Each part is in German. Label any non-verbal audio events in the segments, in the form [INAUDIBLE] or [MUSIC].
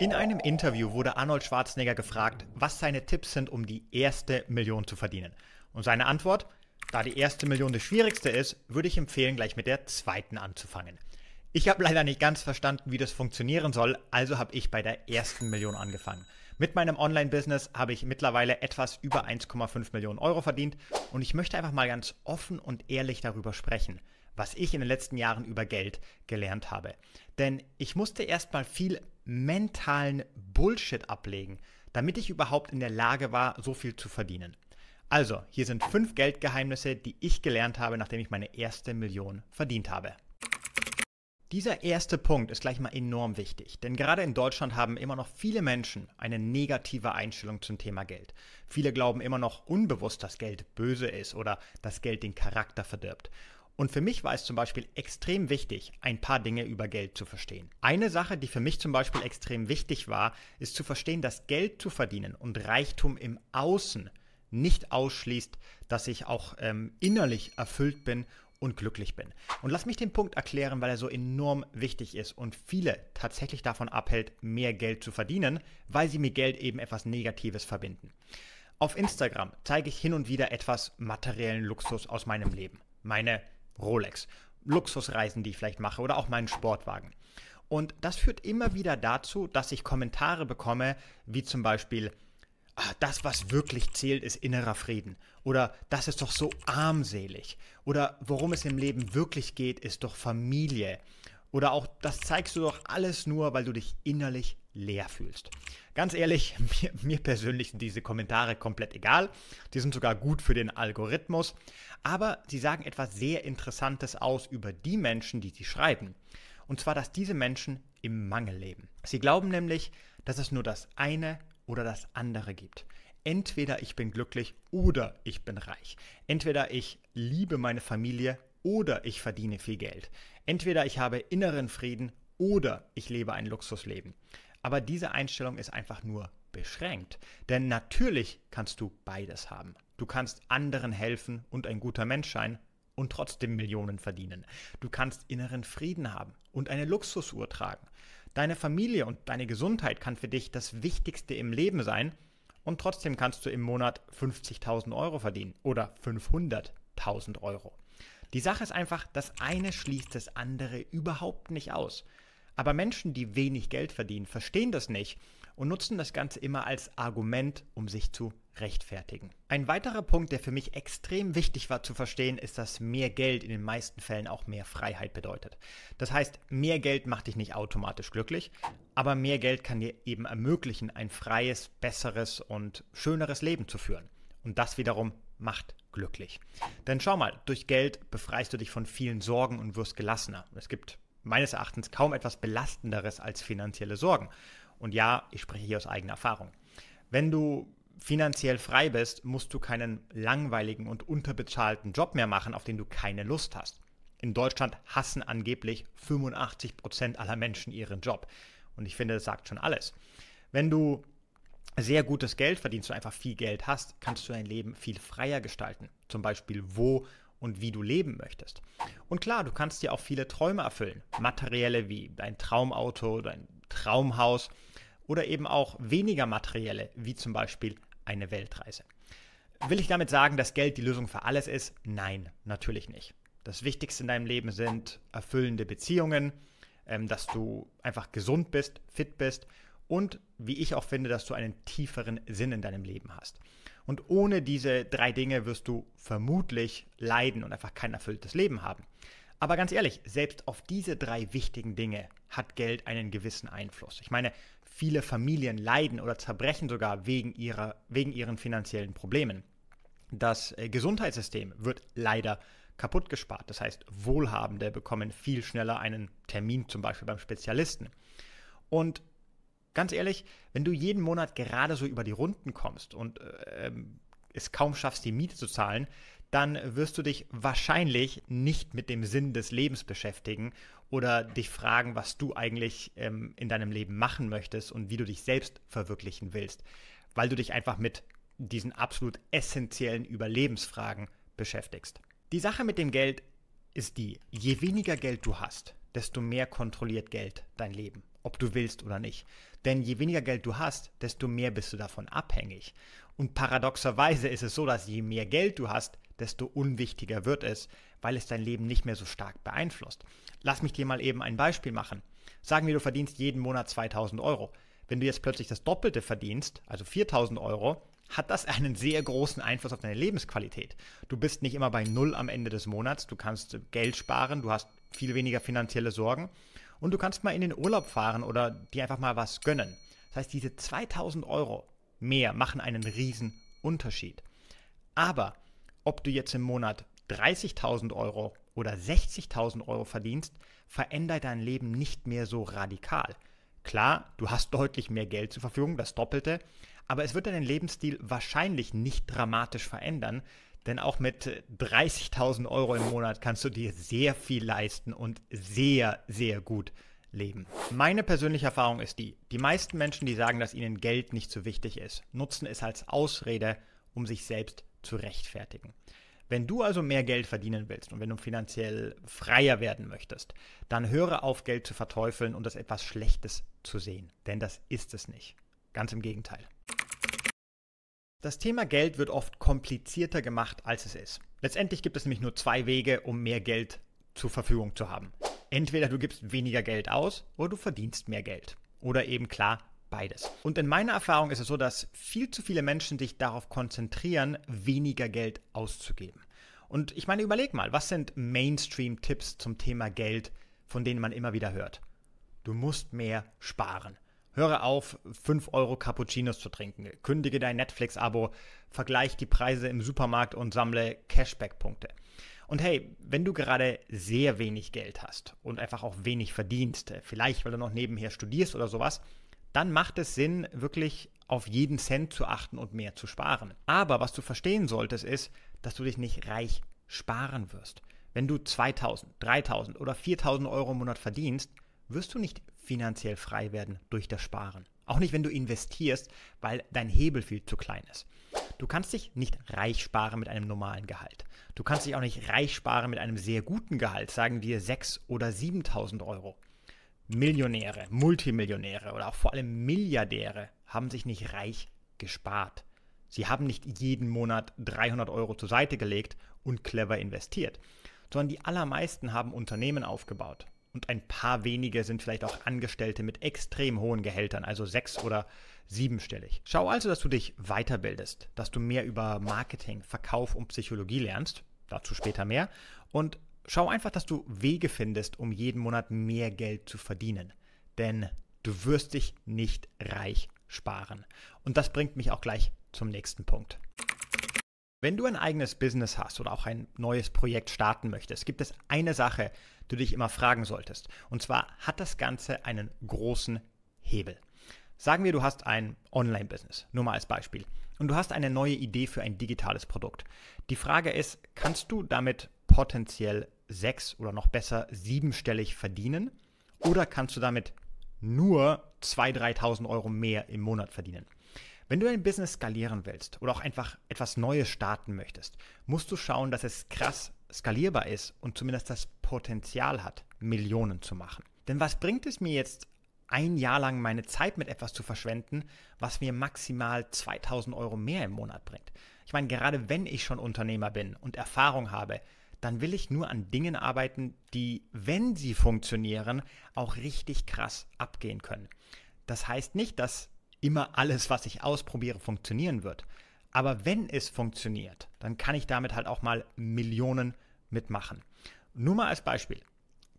In einem Interview wurde Arnold Schwarzenegger gefragt, was seine Tipps sind, um die erste Million zu verdienen. Und seine Antwort, da die erste Million das schwierigste ist, würde ich empfehlen, gleich mit der zweiten anzufangen. Ich habe leider nicht ganz verstanden, wie das funktionieren soll, also habe ich bei der ersten Million angefangen. Mit meinem Online-Business habe ich mittlerweile etwas über 1,5 Millionen Euro verdient und ich möchte einfach mal ganz offen und ehrlich darüber sprechen, was ich in den letzten Jahren über Geld gelernt habe. Denn ich musste erstmal viel mentalen Bullshit ablegen, damit ich überhaupt in der Lage war, so viel zu verdienen. Also, hier sind fünf Geldgeheimnisse, die ich gelernt habe, nachdem ich meine erste Million verdient habe. Dieser erste Punkt ist gleich mal enorm wichtig, denn gerade in Deutschland haben immer noch viele Menschen eine negative Einstellung zum Thema Geld. Viele glauben immer noch unbewusst, dass Geld böse ist oder dass Geld den Charakter verdirbt. Und für mich war es zum Beispiel extrem wichtig, ein paar Dinge über Geld zu verstehen. Eine Sache, die für mich zum Beispiel extrem wichtig war, ist zu verstehen, dass Geld zu verdienen und Reichtum im Außen nicht ausschließt, dass ich auch ähm, innerlich erfüllt bin und glücklich bin. Und lass mich den Punkt erklären, weil er so enorm wichtig ist und viele tatsächlich davon abhält, mehr Geld zu verdienen, weil sie mit Geld eben etwas Negatives verbinden. Auf Instagram zeige ich hin und wieder etwas materiellen Luxus aus meinem Leben. Meine Rolex, Luxusreisen, die ich vielleicht mache oder auch meinen Sportwagen. Und das führt immer wieder dazu, dass ich Kommentare bekomme, wie zum Beispiel, ah, das, was wirklich zählt, ist innerer Frieden. Oder das ist doch so armselig. Oder worum es im Leben wirklich geht, ist doch Familie. Oder auch, das zeigst du doch alles nur, weil du dich innerlich leer fühlst. Ganz ehrlich, [LAUGHS] mir, mir, persönlich sind diese Kommentare komplett egal. Die sind sogar gut für den Algorithmus, aber sie sagen etwas sehr Interessantes aus über die Menschen, die sie schreiben. Und zwar, dass diese Menschen im Mangel leben. Sie glauben nämlich, dass es nur das eine oder das andere gibt. Entweder ich bin glücklich oder ich bin reich. Entweder ich liebe meine Familie oder ich verdiene viel Geld. Entweder ich habe inneren Frieden oder ich lebe ein Luxusleben. Aber diese Einstellung ist einfach nur beschränkt. Denn natürlich kannst du beides haben. Du kannst anderen helfen und ein guter Mensch sein und trotzdem Millionen verdienen. Du kannst inneren Frieden haben und eine Luxusuhr tragen. Deine Familie und deine Gesundheit kann für dich das Wichtigste im Leben sein und trotzdem kannst du im Monat 50.000 Euro verdienen oder 500.000 Euro. Die Sache ist einfach, das eine schließt das andere überhaupt nicht aus. Aber Menschen, die wenig Geld verdienen, verstehen das nicht und nutzen das Ganze immer als Argument, um sich zu rechtfertigen. Ein weiterer Punkt, der für mich extrem wichtig war zu verstehen, ist, dass mehr Geld in den meisten Fällen auch mehr Freiheit bedeutet. Das heißt, mehr Geld macht dich nicht automatisch glücklich, aber mehr Geld kann dir eben ermöglichen, ein freies, besseres und schöneres Leben zu führen. Und das wiederum macht glücklich. Denn schau mal, durch Geld befreist du dich von vielen Sorgen und wirst gelassener. Es gibt meines Erachtens kaum etwas Belastenderes als finanzielle Sorgen. Und ja, ich spreche hier aus eigener Erfahrung. Wenn du finanziell frei bist, musst du keinen langweiligen und unterbezahlten Job mehr machen, auf den du keine Lust hast. In Deutschland hassen angeblich 85% Prozent aller Menschen ihren Job. Und ich finde, das sagt schon alles. Wenn du sehr gutes Geld verdienst und einfach viel Geld hast, kannst du dein Leben viel freier gestalten. Zum Beispiel, wo und wie du leben möchtest. Und klar, du kannst dir auch viele Träume erfüllen. Materielle wie dein Traumauto, dein Traumhaus oder eben auch weniger materielle wie zum Beispiel eine Weltreise. Will ich damit sagen, dass Geld die Lösung für alles ist? Nein, natürlich nicht. Das Wichtigste in deinem Leben sind erfüllende Beziehungen, ähm, dass du einfach gesund bist, fit bist und, wie ich auch finde, dass du einen tieferen Sinn in deinem Leben hast. Und ohne diese drei Dinge wirst du vermutlich leiden und einfach kein erfülltes Leben haben. Aber ganz ehrlich, selbst auf diese drei wichtigen Dinge hat Geld einen gewissen Einfluss. Ich meine, viele Familien leiden oder zerbrechen sogar wegen, ihrer, wegen ihren finanziellen Problemen. Das äh, Gesundheitssystem wird leider kaputt gespart. Das heißt, Wohlhabende bekommen viel schneller einen Termin zum Beispiel beim Spezialisten. Und ganz ehrlich, wenn du jeden Monat gerade so über die Runden kommst und äh, ähm, es kaum schaffst, die Miete zu zahlen, dann wirst du dich wahrscheinlich nicht mit dem Sinn des Lebens beschäftigen oder dich fragen, was du eigentlich ähm, in deinem Leben machen möchtest und wie du dich selbst verwirklichen willst, weil du dich einfach mit diesen absolut essentiellen Überlebensfragen beschäftigst. Die Sache mit dem Geld ist die, je weniger Geld du hast, desto mehr kontrolliert Geld dein Leben ob du willst oder nicht. Denn je weniger Geld du hast, desto mehr bist du davon abhängig. Und paradoxerweise ist es so, dass je mehr Geld du hast, desto unwichtiger wird es, weil es dein Leben nicht mehr so stark beeinflusst. Lass mich dir mal eben ein Beispiel machen. Sagen wir, du verdienst jeden Monat 2000 Euro. Wenn du jetzt plötzlich das Doppelte verdienst, also 4000 Euro, hat das einen sehr großen Einfluss auf deine Lebensqualität. Du bist nicht immer bei Null am Ende des Monats, du kannst Geld sparen, du hast viel weniger finanzielle Sorgen und du kannst mal in den Urlaub fahren oder dir einfach mal was gönnen. Das heißt, diese 2000 Euro mehr machen einen riesen Unterschied. Aber ob du jetzt im Monat 30.000 Euro oder 60.000 Euro verdienst, verändert dein Leben nicht mehr so radikal. Klar, du hast deutlich mehr Geld zur Verfügung, das Doppelte, aber es wird deinen Lebensstil wahrscheinlich nicht dramatisch verändern, denn auch mit 30.000 äh, Euro im Monat kannst du dir sehr viel leisten und sehr, sehr gut leben. Meine persönliche Erfahrung ist die, die meisten Menschen, die sagen, dass ihnen Geld nicht so wichtig ist, nutzen es als Ausrede, um sich selbst zu rechtfertigen. Wenn du also mehr Geld verdienen willst und wenn du finanziell freier werden möchtest, dann höre auf, Geld zu verteufeln und das etwas Schlechtes zu sehen. Denn das ist es nicht. Ganz im Gegenteil. Das Thema Geld wird oft komplizierter gemacht, als es ist. Letztendlich gibt es nämlich nur zwei Wege, um mehr Geld zur Verfügung zu haben. Entweder du gibst weniger Geld aus oder du verdienst mehr Geld. Oder eben klar, beides. Und in meiner Erfahrung ist es so, dass viel zu viele Menschen sich darauf konzentrieren, weniger Geld auszugeben. Und ich meine, überleg mal, was sind Mainstream-Tipps zum Thema Geld, von denen man immer wieder hört? Du musst mehr sparen. Höre auf, 5 Euro Cappuccinos zu trinken, kündige dein Netflix-Abo, vergleich die Preise im Supermarkt und sammle Cashback-Punkte. Und hey, wenn du gerade sehr wenig Geld hast und einfach auch wenig verdienst, vielleicht weil du noch nebenher studierst oder sowas, dann macht es Sinn, wirklich auf jeden Cent zu achten und mehr zu sparen. Aber was du verstehen solltest, ist, dass du dich nicht reich sparen wirst. Wenn du 2000, 3000 oder 4000 Euro im Monat verdienst, wirst du nicht finanziell frei werden durch das Sparen. Auch nicht, wenn du investierst, weil dein Hebel viel zu klein ist. Du kannst dich nicht reich sparen mit einem normalen Gehalt. Du kannst dich auch nicht reich sparen mit einem sehr guten Gehalt, sagen wir 6.000 oder 7.000 Euro. Millionäre, Multimillionäre oder auch vor allem Milliardäre haben sich nicht reich gespart. Sie haben nicht jeden Monat 300 Euro zur Seite gelegt und clever investiert, sondern die allermeisten haben Unternehmen aufgebaut, und ein paar wenige sind vielleicht auch Angestellte mit extrem hohen Gehältern, also sechs- oder siebenstellig. Schau also, dass du dich weiterbildest, dass du mehr über Marketing, Verkauf und Psychologie lernst, dazu später mehr, und schau einfach, dass du Wege findest, um jeden Monat mehr Geld zu verdienen, denn du wirst dich nicht reich sparen. Und das bringt mich auch gleich zum nächsten Punkt. Wenn du ein eigenes Business hast oder auch ein neues Projekt starten möchtest, gibt es eine Sache, die du dich immer fragen solltest. Und zwar hat das Ganze einen großen Hebel. Sagen wir, du hast ein Online-Business, nur mal als Beispiel. Und du hast eine neue Idee für ein digitales Produkt. Die Frage ist, kannst du damit potenziell sechs oder noch besser siebenstellig verdienen? Oder kannst du damit nur 2.000, 3.000 Euro mehr im Monat verdienen? Wenn du dein Business skalieren willst oder auch einfach etwas Neues starten möchtest, musst du schauen, dass es krass skalierbar ist und zumindest das Potenzial hat, Millionen zu machen. Denn was bringt es mir jetzt, ein Jahr lang meine Zeit mit etwas zu verschwenden, was mir maximal 2000 Euro mehr im Monat bringt? Ich meine, gerade wenn ich schon Unternehmer bin und Erfahrung habe, dann will ich nur an Dingen arbeiten, die, wenn sie funktionieren, auch richtig krass abgehen können. Das heißt nicht, dass immer alles, was ich ausprobiere, funktionieren wird. Aber wenn es funktioniert, dann kann ich damit halt auch mal Millionen mitmachen. Nur mal als Beispiel.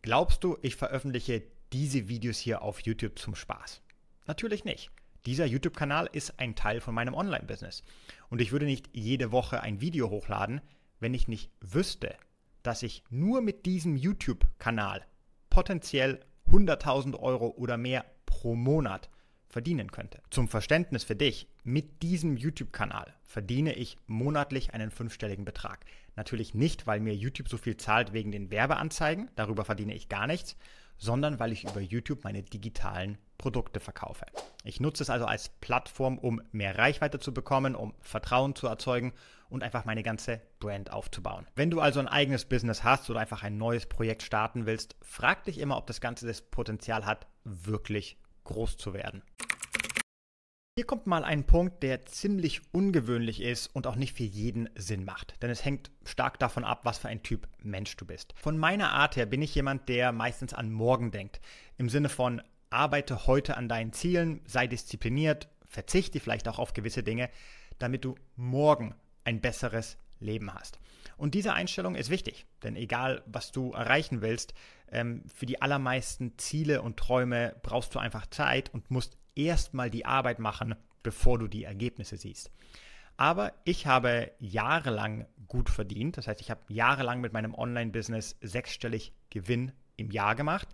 Glaubst du, ich veröffentliche diese Videos hier auf YouTube zum Spaß? Natürlich nicht. Dieser YouTube-Kanal ist ein Teil von meinem Online-Business. Und ich würde nicht jede Woche ein Video hochladen, wenn ich nicht wüsste, dass ich nur mit diesem YouTube-Kanal potenziell 100.000 Euro oder mehr pro Monat verdienen könnte. Zum Verständnis für dich, mit diesem YouTube-Kanal verdiene ich monatlich einen fünfstelligen Betrag. Natürlich nicht, weil mir YouTube so viel zahlt wegen den Werbeanzeigen, darüber verdiene ich gar nichts, sondern weil ich über YouTube meine digitalen Produkte verkaufe. Ich nutze es also als Plattform, um mehr Reichweite zu bekommen, um Vertrauen zu erzeugen und einfach meine ganze Brand aufzubauen. Wenn du also ein eigenes Business hast oder einfach ein neues Projekt starten willst, frag dich immer, ob das Ganze das Potenzial hat, wirklich groß zu werden. Hier kommt mal ein Punkt, der ziemlich ungewöhnlich ist und auch nicht für jeden Sinn macht. Denn es hängt stark davon ab, was für ein Typ Mensch du bist. Von meiner Art her bin ich jemand, der meistens an morgen denkt. Im Sinne von, arbeite heute an deinen Zielen, sei diszipliniert, verzichte vielleicht auch auf gewisse Dinge, damit du morgen ein besseres Leben hast. Und diese Einstellung ist wichtig, denn egal, was du erreichen willst, ähm, für die allermeisten Ziele und Träume brauchst du einfach Zeit und musst erstmal die Arbeit machen, bevor du die Ergebnisse siehst. Aber ich habe jahrelang gut verdient. Das heißt, ich habe jahrelang mit meinem Online-Business sechsstellig Gewinn im Jahr gemacht.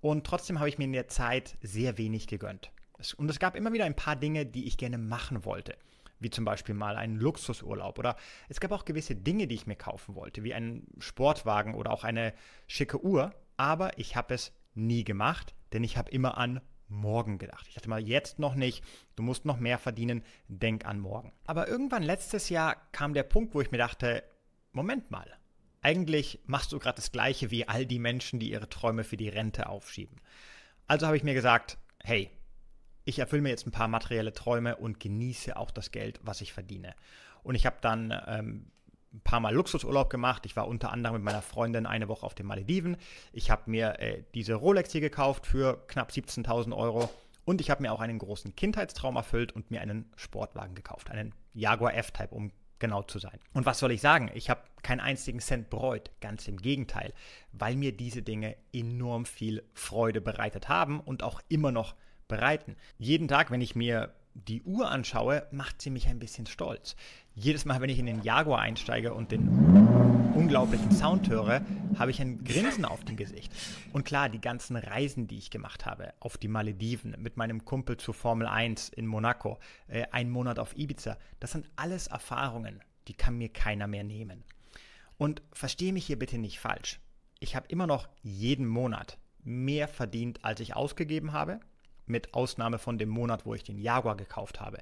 Und trotzdem habe ich mir in der Zeit sehr wenig gegönnt. Und es gab immer wieder ein paar Dinge, die ich gerne machen wollte. Wie zum Beispiel mal einen Luxusurlaub. Oder es gab auch gewisse Dinge, die ich mir kaufen wollte, wie einen Sportwagen oder auch eine schicke Uhr. Aber ich habe es nie gemacht, denn ich habe immer an morgen gedacht. Ich dachte mal, jetzt noch nicht, du musst noch mehr verdienen, denk an morgen. Aber irgendwann letztes Jahr kam der Punkt, wo ich mir dachte, Moment mal, eigentlich machst du gerade das gleiche wie all die Menschen, die ihre Träume für die Rente aufschieben. Also habe ich mir gesagt, hey, ich erfülle mir jetzt ein paar materielle Träume und genieße auch das Geld, was ich verdiene. Und ich habe dann ähm, ein paar Mal Luxusurlaub gemacht. Ich war unter anderem mit meiner Freundin eine Woche auf den Malediven. Ich habe mir äh, diese Rolex hier gekauft für knapp 17.000 Euro. Und ich habe mir auch einen großen Kindheitstraum erfüllt und mir einen Sportwagen gekauft. Einen Jaguar F-Type, um genau zu sein. Und was soll ich sagen? Ich habe keinen einzigen Cent bereut, ganz im Gegenteil, weil mir diese Dinge enorm viel Freude bereitet haben und auch immer noch bereiten. Jeden Tag, wenn ich mir die Uhr anschaue, macht sie mich ein bisschen stolz. Jedes Mal, wenn ich in den Jaguar einsteige und den unglaublichen Sound höre, habe ich ein Grinsen auf dem Gesicht. Und klar, die ganzen Reisen, die ich gemacht habe, auf die Malediven, mit meinem Kumpel zur Formel 1 in Monaco, äh, ein Monat auf Ibiza, das sind alles Erfahrungen, die kann mir keiner mehr nehmen. Und verstehe mich hier bitte nicht falsch. Ich habe immer noch jeden Monat mehr verdient, als ich ausgegeben habe mit Ausnahme von dem Monat, wo ich den Jaguar gekauft habe.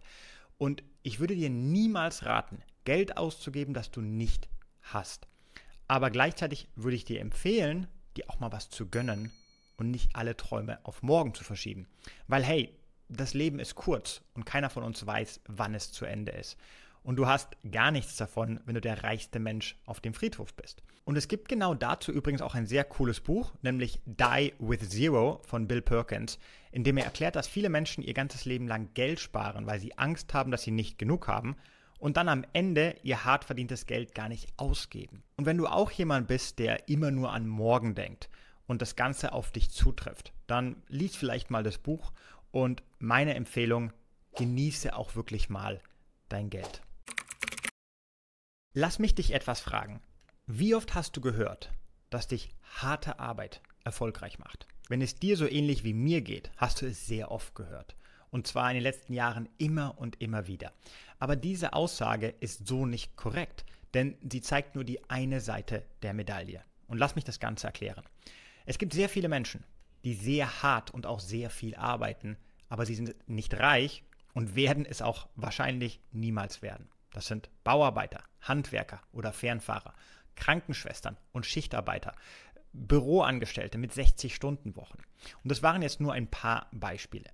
Und ich würde dir niemals raten, Geld auszugeben, das du nicht hast. Aber gleichzeitig würde ich dir empfehlen, dir auch mal was zu gönnen und nicht alle Träume auf morgen zu verschieben. Weil hey, das Leben ist kurz und keiner von uns weiß, wann es zu Ende ist und du hast gar nichts davon, wenn du der reichste Mensch auf dem Friedhof bist. Und es gibt genau dazu übrigens auch ein sehr cooles Buch, nämlich Die with Zero von Bill Perkins, in dem er erklärt, dass viele Menschen ihr ganzes Leben lang Geld sparen, weil sie Angst haben, dass sie nicht genug haben und dann am Ende ihr hart verdientes Geld gar nicht ausgeben. Und wenn du auch jemand bist, der immer nur an morgen denkt und das Ganze auf dich zutrifft, dann lies vielleicht mal das Buch und meine Empfehlung, genieße auch wirklich mal dein Geld. Lass mich dich etwas fragen. Wie oft hast du gehört, dass dich harte Arbeit erfolgreich macht? Wenn es dir so ähnlich wie mir geht, hast du es sehr oft gehört. Und zwar in den letzten Jahren immer und immer wieder. Aber diese Aussage ist so nicht korrekt, denn sie zeigt nur die eine Seite der Medaille. Und lass mich das Ganze erklären. Es gibt sehr viele Menschen, die sehr hart und auch sehr viel arbeiten, aber sie sind nicht reich und werden es auch wahrscheinlich niemals werden. Das sind Bauarbeiter, Handwerker oder Fernfahrer, Krankenschwestern und Schichtarbeiter, Büroangestellte mit 60-Stunden-Wochen. Und das waren jetzt nur ein paar Beispiele.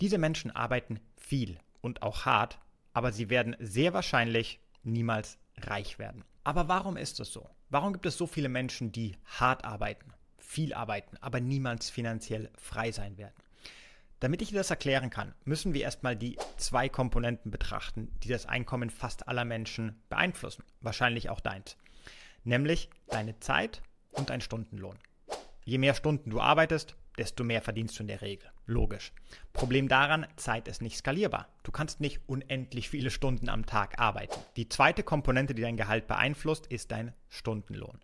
Diese Menschen arbeiten viel und auch hart, aber sie werden sehr wahrscheinlich niemals reich werden. Aber warum ist das so? Warum gibt es so viele Menschen, die hart arbeiten, viel arbeiten, aber niemals finanziell frei sein werden? Damit ich dir das erklären kann, müssen wir erstmal die zwei Komponenten betrachten, die das Einkommen fast aller Menschen beeinflussen, wahrscheinlich auch deins, nämlich deine Zeit und dein Stundenlohn. Je mehr Stunden du arbeitest, desto mehr verdienst du in der Regel. Logisch. Problem daran, Zeit ist nicht skalierbar. Du kannst nicht unendlich viele Stunden am Tag arbeiten. Die zweite Komponente, die dein Gehalt beeinflusst, ist dein Stundenlohn.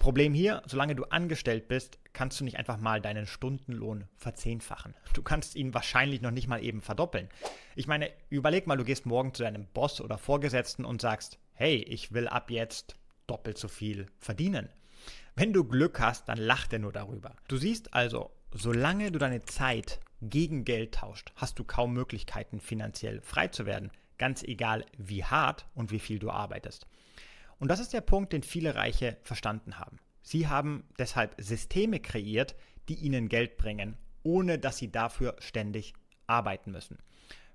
Problem hier, solange du angestellt bist, kannst du nicht einfach mal deinen Stundenlohn verzehnfachen. Du kannst ihn wahrscheinlich noch nicht mal eben verdoppeln. Ich meine, überleg mal, du gehst morgen zu deinem Boss oder Vorgesetzten und sagst, hey, ich will ab jetzt doppelt so viel verdienen. Wenn du Glück hast, dann lacht er nur darüber. Du siehst also, solange du deine Zeit gegen Geld tauscht, hast du kaum Möglichkeiten, finanziell frei zu werden. Ganz egal, wie hart und wie viel du arbeitest. Und das ist der Punkt, den viele Reiche verstanden haben. Sie haben deshalb Systeme kreiert, die ihnen Geld bringen, ohne dass sie dafür ständig arbeiten müssen.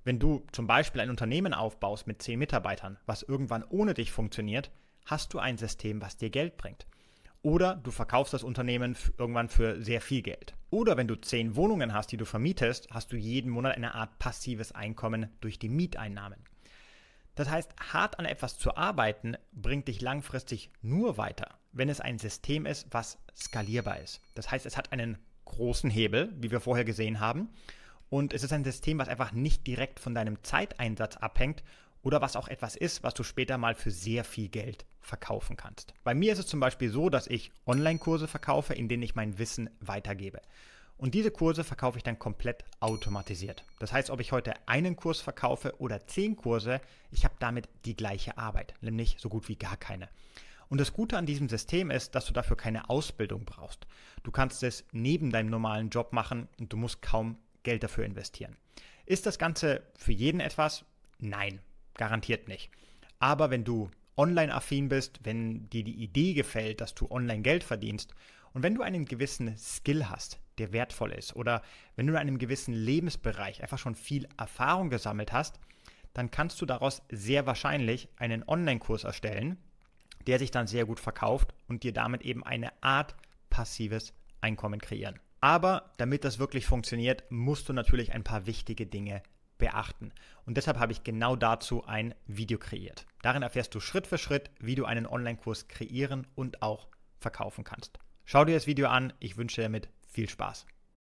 Wenn du zum Beispiel ein Unternehmen aufbaust mit zehn Mitarbeitern, was irgendwann ohne dich funktioniert, hast du ein System, was dir Geld bringt. Oder du verkaufst das Unternehmen irgendwann für sehr viel Geld. Oder wenn du zehn Wohnungen hast, die du vermietest, hast du jeden Monat eine Art passives Einkommen durch die Mieteinnahmen. Das heißt, hart an etwas zu arbeiten, bringt dich langfristig nur weiter, wenn es ein System ist, was skalierbar ist. Das heißt, es hat einen großen Hebel, wie wir vorher gesehen haben. Und es ist ein System, was einfach nicht direkt von deinem Zeiteinsatz abhängt, oder was auch etwas ist, was du später mal für sehr viel Geld verkaufen kannst. Bei mir ist es zum Beispiel so, dass ich Online-Kurse verkaufe, in denen ich mein Wissen weitergebe. Und diese Kurse verkaufe ich dann komplett automatisiert. Das heißt, ob ich heute einen Kurs verkaufe oder zehn Kurse, ich habe damit die gleiche Arbeit, nämlich so gut wie gar keine. Und das Gute an diesem System ist, dass du dafür keine Ausbildung brauchst. Du kannst es neben deinem normalen Job machen und du musst kaum Geld dafür investieren. Ist das Ganze für jeden etwas? Nein. Garantiert nicht. Aber wenn du online affin bist, wenn dir die Idee gefällt, dass du online Geld verdienst und wenn du einen gewissen Skill hast, der wertvoll ist oder wenn du in einem gewissen Lebensbereich einfach schon viel Erfahrung gesammelt hast, dann kannst du daraus sehr wahrscheinlich einen Online-Kurs erstellen, der sich dann sehr gut verkauft und dir damit eben eine Art passives Einkommen kreieren. Aber damit das wirklich funktioniert, musst du natürlich ein paar wichtige Dinge beachten. Und deshalb habe ich genau dazu ein Video kreiert. Darin erfährst du Schritt für Schritt, wie du einen Online-Kurs kreieren und auch verkaufen kannst. Schau dir das Video an, ich wünsche dir damit viel Spaß.